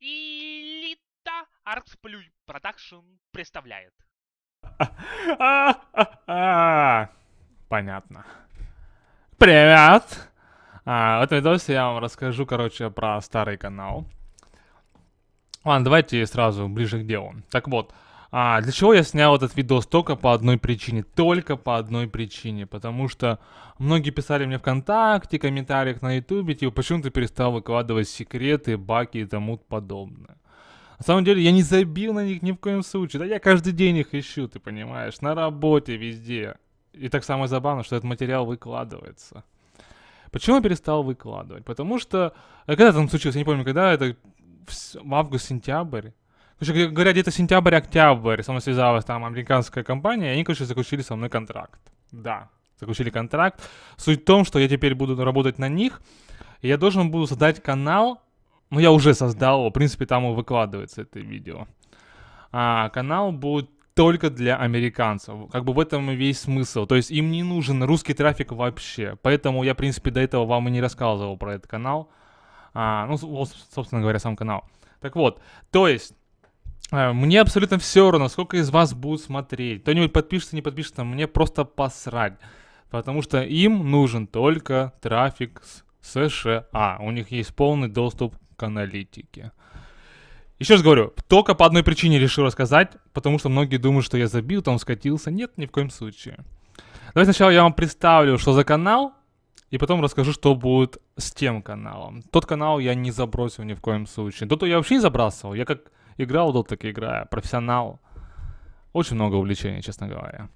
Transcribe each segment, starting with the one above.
Элита Арксплюй Продакшн представляет. Понятно. Привет! А, в этом видосе я вам расскажу, короче, про старый канал. Ладно, давайте сразу ближе к делу. Так вот, а, для чего я снял этот видос? Только по одной причине. Только по одной причине. Потому что многие писали мне ВКонтакте, комментариях на Ютубе, типа, почему ты перестал выкладывать секреты, баки и тому подобное. На самом деле, я не забил на них ни в коем случае. Да я каждый день их ищу, ты понимаешь, на работе, везде. И так самое забавное, что этот материал выкладывается. Почему я перестал выкладывать? Потому что... Э, когда там случилось, я не помню, когда это... В август-сентябрь Короче говоря, где-то сентябрь-октябрь со мной связалась там американская компания, и они, короче, заключили со мной контракт. Да, заключили контракт. Суть в том, что я теперь буду работать на них, и я должен буду создать канал, ну, я уже создал в принципе, там и выкладывается это видео. А, канал будет только для американцев. Как бы в этом и весь смысл. То есть им не нужен русский трафик вообще. Поэтому я, в принципе, до этого вам и не рассказывал про этот канал. А, ну, собственно говоря, сам канал. Так вот, то есть Э, мне абсолютно все равно, сколько из вас будут смотреть. Кто-нибудь подпишется, не подпишется, мне просто посрать. Потому что им нужен только трафик с США. А, у них есть полный доступ к аналитике. Еще раз говорю, только по одной причине решил рассказать, потому что многие думают, что я забил, там скатился. Нет, ни в коем случае. Давайте сначала я вам представлю, что за канал, и потом расскажу, что будет с тем каналом. Тот канал я не забросил ни в коем случае. Тот я вообще не забрасывал. Я как Игра удал, так и игра. Профессионал. Очень много увлечений, честно говоря.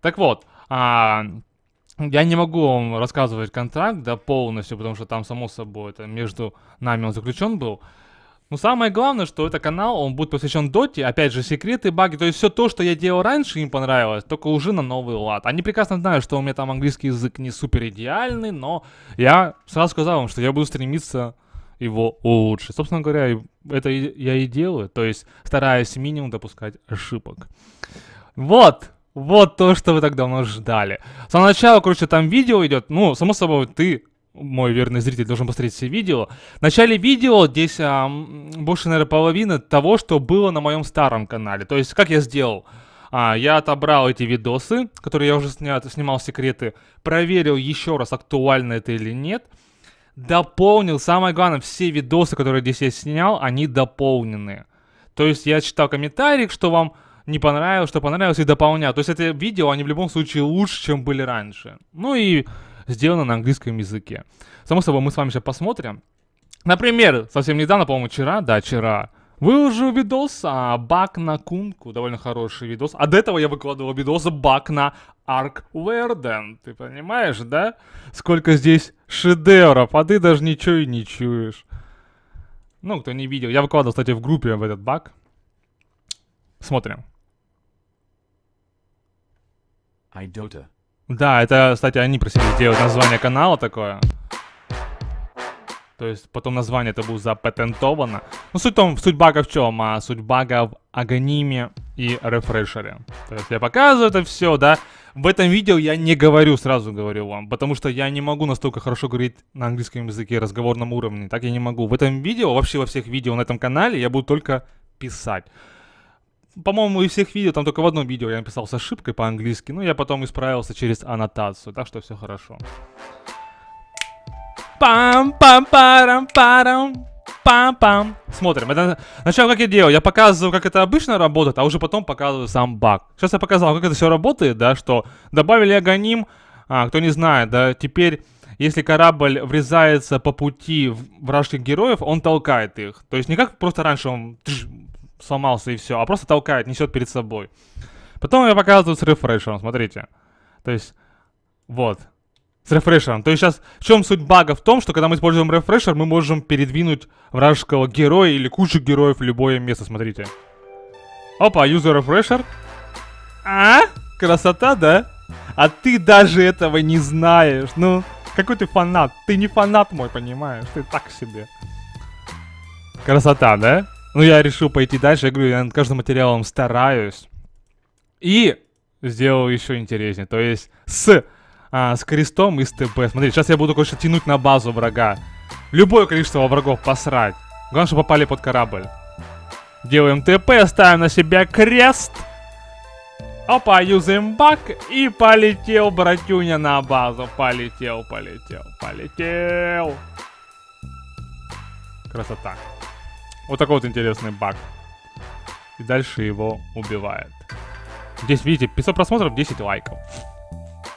Так вот, а, я не могу вам рассказывать контракт, да, полностью, потому что там, само собой, это между нами он заключен был. Но самое главное, что это канал, он будет посвящен доте, опять же, секреты, баги, то есть все то, что я делал раньше, им понравилось, только уже на новый лад. Они прекрасно знают, что у меня там английский язык не супер идеальный, но я сразу сказал вам, что я буду стремиться его улучшить. Собственно говоря, это я и делаю, то есть стараюсь минимум допускать ошибок. Вот, вот то, что вы так давно ждали. С самого начала, короче, там видео идет, ну, само собой, ты мой верный зритель должен посмотреть все видео. В начале видео здесь а, больше, наверное, половины того, что было на моем старом канале. То есть, как я сделал? А, я отобрал эти видосы, которые я уже сня, снимал секреты, проверил еще раз, актуально это или нет дополнил, самое главное, все видосы, которые здесь я снял, они дополнены. То есть я читал комментарии, что вам не понравилось, что понравилось, и дополнял. То есть это видео, они в любом случае лучше, чем были раньше. Ну и сделано на английском языке. Само собой, мы с вами сейчас посмотрим. Например, совсем недавно, по-моему, вчера, да, вчера, Выложу видос, а, бак на Кунку, довольно хороший видос. А до этого я выкладывал видос бак на Арк Верден. Ты понимаешь, да? Сколько здесь шедевров, а ты даже ничего и не чуешь. Ну, кто не видел. Я выкладывал, кстати, в группе в этот бак. Смотрим. Айдота. Да, это, кстати, они просили сделать название канала такое. То есть потом название это будет запатентовано. Ну, суть, том, суть бага в чем? А суть бага в агониме и рефрешере. То есть я показываю это все, да. В этом видео я не говорю, сразу говорю вам, потому что я не могу настолько хорошо говорить на английском языке, разговорном уровне. Так я не могу. В этом видео, вообще во всех видео на этом канале я буду только писать. По-моему, из всех видео, там только в одном видео я написал с ошибкой по-английски, но я потом исправился через аннотацию, так что все хорошо пам пам парам парам пам пам Смотрим. Это сначала как я делаю, я показываю, как это обычно работает, а уже потом показываю сам баг. Сейчас я показал, как это все работает, да, что добавили агоним, а, кто не знает, да, теперь если корабль врезается по пути вражеских героев, он толкает их. То есть не как просто раньше он тш, сломался и все, а просто толкает, несет перед собой. Потом я показываю с рефрешем, смотрите. То есть, вот. С рефрешером. То есть сейчас в чем суть бага? В том, что когда мы используем рефрешер, мы можем передвинуть вражеского героя или кучу героев в любое место. Смотрите. Опа, юзер рефрешер. А? Красота, да? А ты даже этого не знаешь. Ну, какой ты фанат? Ты не фанат мой, понимаешь? Ты так себе. Красота, да? Ну, я решил пойти дальше. Я говорю, я над каждым материалом стараюсь. И сделал еще интереснее. То есть с а, с крестом и с ТП. Смотри, сейчас я буду, конечно тянуть на базу врага. Любое количество врагов посрать. Главное, что попали под корабль. Делаем ТП, ставим на себя крест. Опа, юзаем бак и полетел, братюня, на базу. Полетел, полетел, полетел. Красота. Вот такой вот интересный баг. И дальше его убивает. Здесь, видите, 500 просмотров, 10 лайков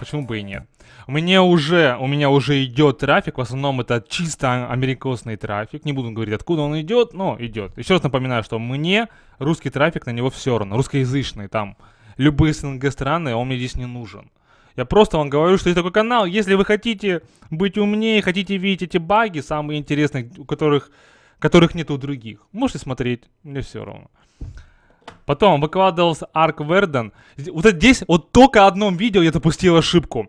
почему бы и нет. Мне уже, у меня уже идет трафик, в основном это чисто америкосный трафик, не буду говорить, откуда он идет, но идет. Еще раз напоминаю, что мне русский трафик на него все равно, русскоязычный там, любые СНГ страны, он мне здесь не нужен. Я просто вам говорю, что есть такой канал. Если вы хотите быть умнее, хотите видеть эти баги, самые интересные, у которых, которых нет у других, можете смотреть, мне все равно. Потом выкладывался Арк Верден. Вот здесь, вот только одном видео я допустил ошибку.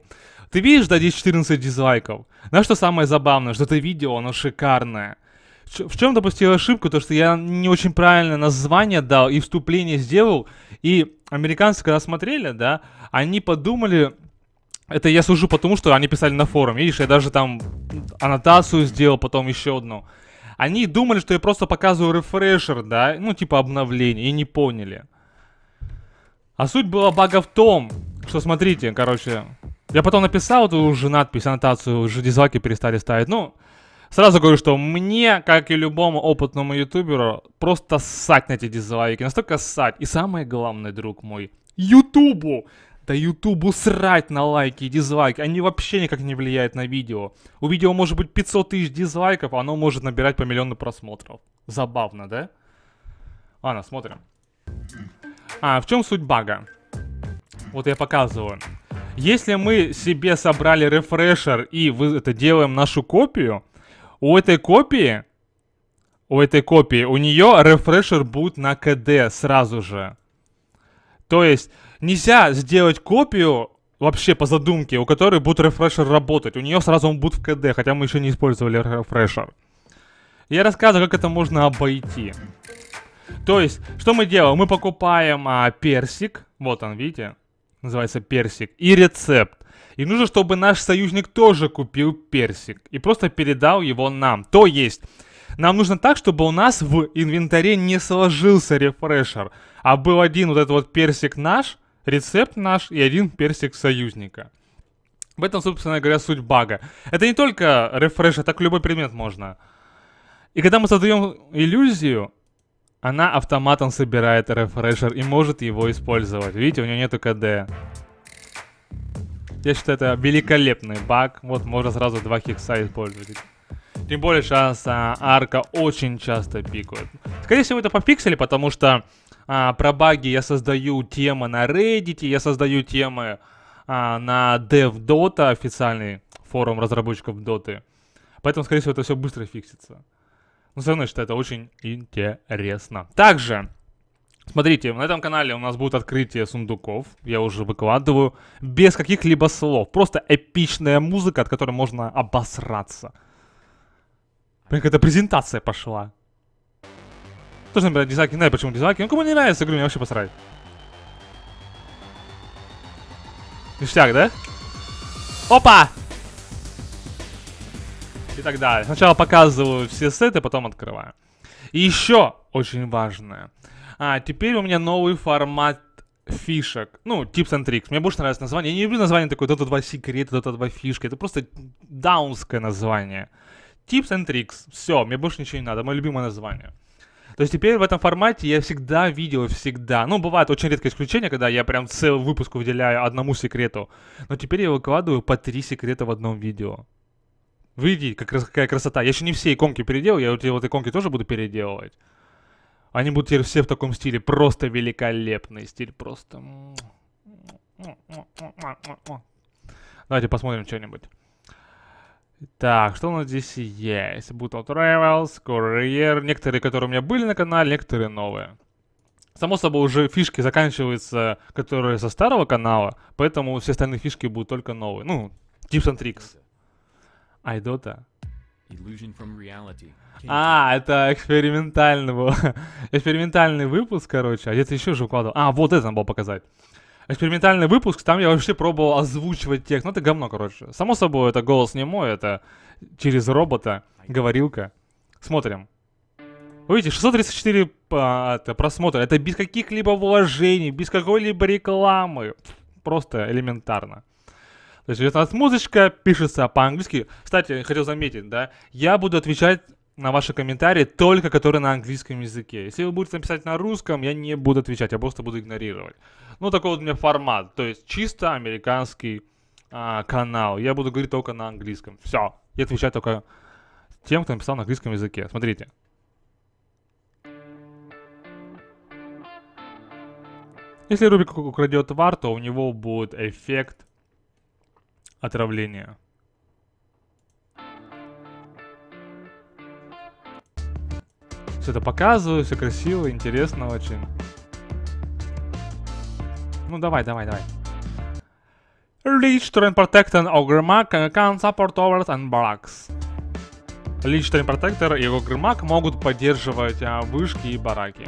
Ты видишь, да, здесь 14 дизлайков. Знаешь, что самое забавное? Что это видео, оно шикарное. В чем допустил ошибку? То, что я не очень правильно название дал и вступление сделал. И американцы, когда смотрели, да, они подумали, это я сужу потому, что они писали на форум. Видишь, я даже там аннотацию сделал, потом еще одну. Они думали, что я просто показываю рефрешер, да, ну типа обновление, и не поняли. А суть была бага в том, что смотрите, короче, я потом написал эту уже надпись, аннотацию, уже дизлайки перестали ставить, ну... Сразу говорю, что мне, как и любому опытному ютуберу, просто ссать на эти дизлайки, настолько ссать. И самое главное, друг мой, Ютубу да Ютубу срать на лайки и дизлайки. Они вообще никак не влияют на видео. У видео может быть 500 тысяч дизлайков, а оно может набирать по миллиону просмотров. Забавно, да? Ладно, смотрим. А, в чем суть бага? Вот я показываю. Если мы себе собрали рефрешер и вы это делаем нашу копию, у этой копии, у этой копии, у нее рефрешер будет на КД сразу же. То есть нельзя сделать копию вообще по задумке, у которой будет рефрешер работать. У нее сразу он будет в КД, хотя мы еще не использовали рефрешер. Я рассказываю, как это можно обойти. То есть, что мы делаем? Мы покупаем а, персик. Вот он, видите? Называется персик. И рецепт. И нужно, чтобы наш союзник тоже купил персик. И просто передал его нам. То есть, нам нужно так, чтобы у нас в инвентаре не сложился рефрешер. А был один вот этот вот персик наш, рецепт наш и один персик союзника. В этом, собственно говоря, суть бага. Это не только рефреш, а так любой предмет можно. И когда мы создаем иллюзию, она автоматом собирает рефрешер и может его использовать. Видите, у нее нету КД. Я считаю, это великолепный баг. Вот можно сразу два хикса использовать. Тем более сейчас а, арка очень часто пикает. Скорее всего, это по пиксели, потому что а, про баги я создаю темы на Reddit, я создаю темы а, на DevDota, официальный форум разработчиков Доты. Поэтому, скорее всего, это все быстро фиксится. Но все равно, что это очень интересно. Также, смотрите, на этом канале у нас будет открытие сундуков. Я уже выкладываю без каких-либо слов. Просто эпичная музыка, от которой можно обосраться. Блин, какая-то презентация пошла. Тоже, например, дизлайки, не знаю, почему дизлайки. Ну, кому не нравится, говорю, мне вообще посрать. Ништяк, да? Опа! И так далее. Сначала показываю все сеты, потом открываю. И еще очень важное. А, теперь у меня новый формат фишек. Ну, tips and tricks. Мне больше нравится название. Я не люблю название такое Dota 2 секрет, Dota 2 фишки. Это просто даунское название. Tips and Tricks. Все, мне больше ничего не надо. Мое любимое название. То есть теперь в этом формате я всегда видео, всегда. Ну, бывает очень редкое исключение, когда я прям целый выпуск выделяю одному секрету. Но теперь я выкладываю по три секрета в одном видео. видите, как, какая красота. Я еще не все иконки переделал, я вот эти вот иконки тоже буду переделывать. Они будут теперь все в таком стиле. Просто великолепный стиль, просто... Давайте посмотрим что-нибудь. Так, что у нас здесь есть? Bootle Travels, Courier, некоторые, которые у меня были на канале, некоторые новые. Само собой, уже фишки заканчиваются, которые со старого канала, поэтому все остальные фишки будут только новые. Ну, tips and tricks. Айдота. А, это экспериментальный был. экспериментальный выпуск, короче. А где-то еще же укладывал. А, вот это надо было показать экспериментальный выпуск, там я вообще пробовал озвучивать текст. Ну, это говно, короче. Само собой, это голос не мой, это через робота, говорилка. Смотрим. Вы видите, 634 а, это просмотра. Это без каких-либо вложений, без какой-либо рекламы. Просто элементарно. То есть у нас музычка пишется по-английски. Кстати, хотел заметить, да, я буду отвечать на ваши комментарии, только которые на английском языке. Если вы будете написать на русском, я не буду отвечать, я просто буду игнорировать. Ну, такой вот у меня формат, то есть чисто американский а, канал. Я буду говорить только на английском. Все, я отвечать только тем, кто написал на английском языке. Смотрите. Если Рубик украдет вар, то у него будет эффект отравления. все это показываю, все красиво, интересно очень. Ну давай, давай, давай. Reach to protect an Ogremak can support overs and barracks. Лич Трейн Протектор и его Грымак могут поддерживать а, вышки и бараки.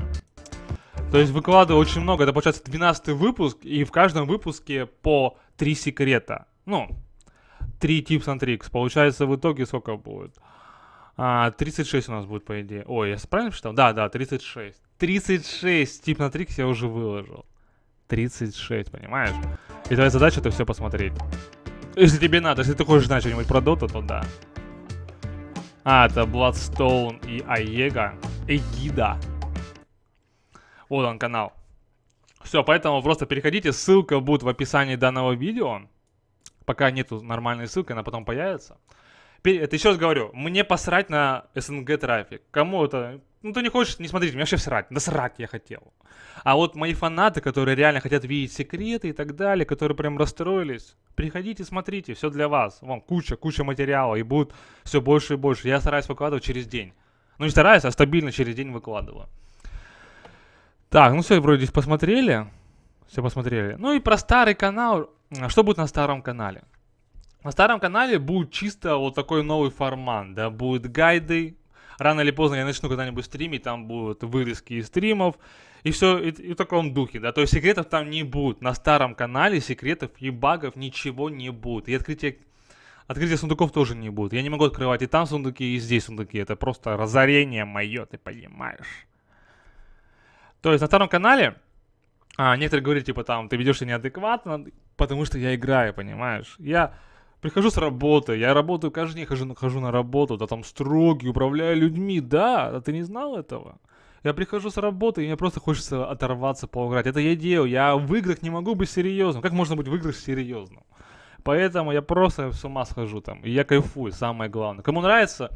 То есть выкладываю очень много, это получается 12 выпуск, и в каждом выпуске по 3 секрета. Ну, 3 tips and tricks. Получается в итоге сколько будет? А, 36 у нас будет, по идее. Ой, я правильно посчитал? Да, да, 36. 36 тип на трикс я уже выложил. 36, понимаешь? И твоя задача это все посмотреть. Если тебе надо, если ты хочешь знать что-нибудь про доту, то да. А, это Bloodstone и Аега. Эгида. Вот он канал. Все, поэтому просто переходите, ссылка будет в описании данного видео. Пока нету нормальной ссылки, она потом появится это еще раз говорю, мне посрать на СНГ трафик. Кому это... Ну, ты не хочешь, не смотрите, мне вообще всрать. Да срать я хотел. А вот мои фанаты, которые реально хотят видеть секреты и так далее, которые прям расстроились, приходите, смотрите, все для вас. Вам куча, куча материала, и будет все больше и больше. Я стараюсь выкладывать через день. Ну, не стараюсь, а стабильно через день выкладываю. Так, ну все, вроде здесь посмотрели. Все посмотрели. Ну и про старый канал. Что будет на старом канале? На старом канале будет чисто вот такой новый формат, да, будут гайды, рано или поздно я начну когда-нибудь стримить, там будут вырезки из стримов, и все и, и в таком духе, да, то есть секретов там не будет, на старом канале секретов и багов ничего не будет, и открытие, открытие сундуков тоже не будет, я не могу открывать и там сундуки, и здесь сундуки, это просто разорение мое, ты понимаешь. То есть на старом канале, а, некоторые говорят, типа там, ты ведешься неадекватно, потому что я играю, понимаешь, я... Прихожу с работы, я работаю каждый день, хожу, хожу на работу, да там строгий, управляю людьми, да, а ты не знал этого? Я прихожу с работы, и мне просто хочется оторваться, поиграть. Это я делаю, я в играх не могу быть серьезным. Как можно быть в играх серьезным? Поэтому я просто с ума схожу там, и я кайфую, самое главное. Кому нравится,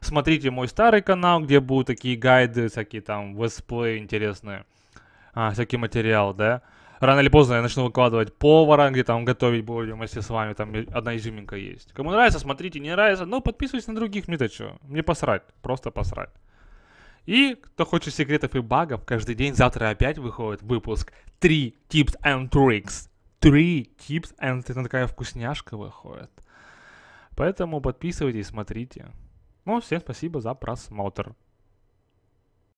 смотрите мой старый канал, где будут такие гайды, всякие там вестплей интересные, а, всякий материал, да рано или поздно я начну выкладывать повара, где там готовить будем, если с вами там одна изюминка есть. Кому нравится, смотрите, не нравится, ну подписывайтесь на других, мне-то что, мне посрать, просто посрать. И кто хочет секретов и багов, каждый день завтра опять выходит выпуск 3 tips and tricks. 3 tips and это такая вкусняшка выходит. Поэтому подписывайтесь, смотрите. Ну, всем спасибо за просмотр.